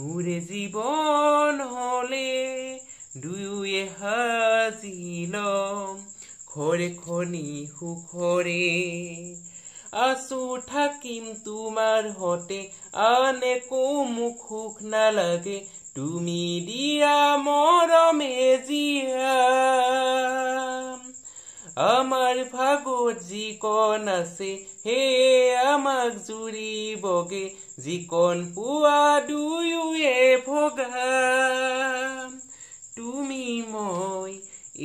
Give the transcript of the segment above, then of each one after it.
মোৰে জীৱন হলে দুয়োয়ে সাজি লম ঘৰে খনি সুখৰে আছো থাকিম তোমাৰ হতে আন একো মোক সুখ নালাগে তুমি দিয়া মই যিকণ আছে হে আমাক জুৰি বগে যিকণ পোৱা দুয়োয়ে ভগাম তুমি মই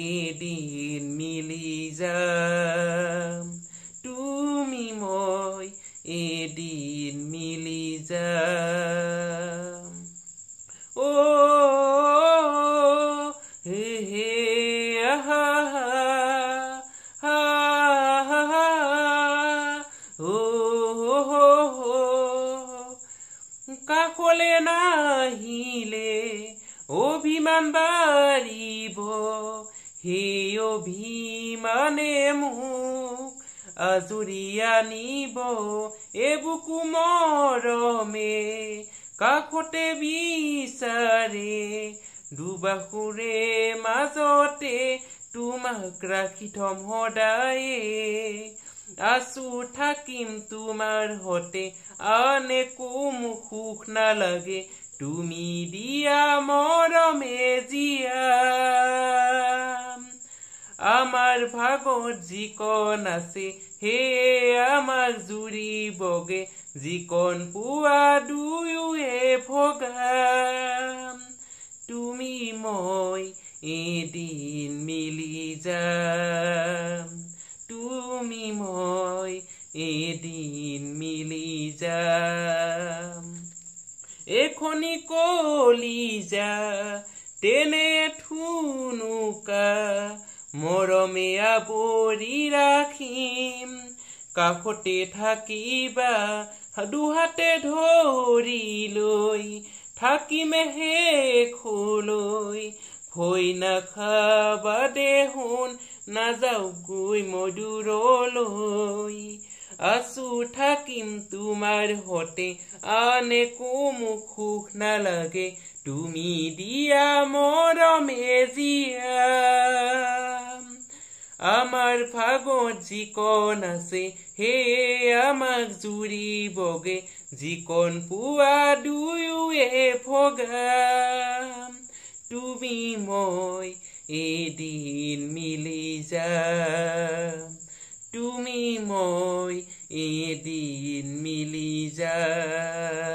এদিন মিলি যাম তুমি মই এদিন মিলি যাম ও হে আহা কাকলে নাহিলে অভিমান বাড়িব হে অভিমানে মুখ আজুরিয়া নিব এ বুকু মৰমে কাষতে বিচাৰে দুবাসুৰে মাজতে তোমাক ৰাখি থম সদায়ে আছোঠা কিম তোমাৰ হতে আনে কো মোক সুখ নালাগে তুমি দিয়া মৰমে জীয়া আমাৰ ভাগত যিকণ আছে হে আমাৰ জুৰি বগে যিকণ পোৱা দুয়োৱে ভগা তুমি মই এদিন মিলি যা দিন মিলি যাম এখনি কলি যা তেনে ঠুনুকা মৰমে আৱৰি ৰাখিম কাষতে থাকিবা দুহাতে ধৰি লৈ থাকিমেহে খলৈ ভৈ নাখাবা দেহোন নাযাওঁ গৈ মধুৰলৈ আসুঠা কিন্তু মার হতে আনে কো মুখ নালাগে তুমি দিয়া মর মেজিয়া আমার ফাগত জিকন আছে হে আমাক জুড়ি বগে জিকন পুয়া দুয়ো এ ফগা তুমি মই এদিন মিলি যা তুমি মই এদিন মিলি যায়